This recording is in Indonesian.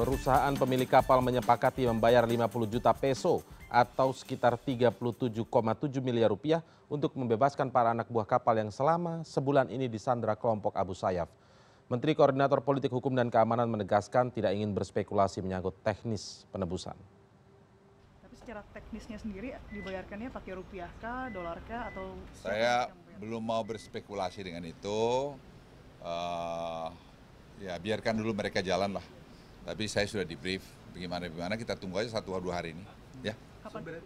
Perusahaan pemilik kapal menyepakati membayar 50 juta peso atau sekitar 37,7 miliar rupiah untuk membebaskan para anak buah kapal yang selama sebulan ini disandra kelompok Abu Sayyaf. Menteri Koordinator Politik Hukum dan Keamanan menegaskan tidak ingin berspekulasi menyangkut teknis penebusan. Tapi secara teknisnya sendiri dibayarkannya pakai rupiah kah, dolar kah, atau... Saya belum mau berspekulasi dengan itu. Uh, ya biarkan dulu mereka jalan lah tapi saya sudah di brief bagaimana bagaimana kita tunggu aja satu dua hari ini ya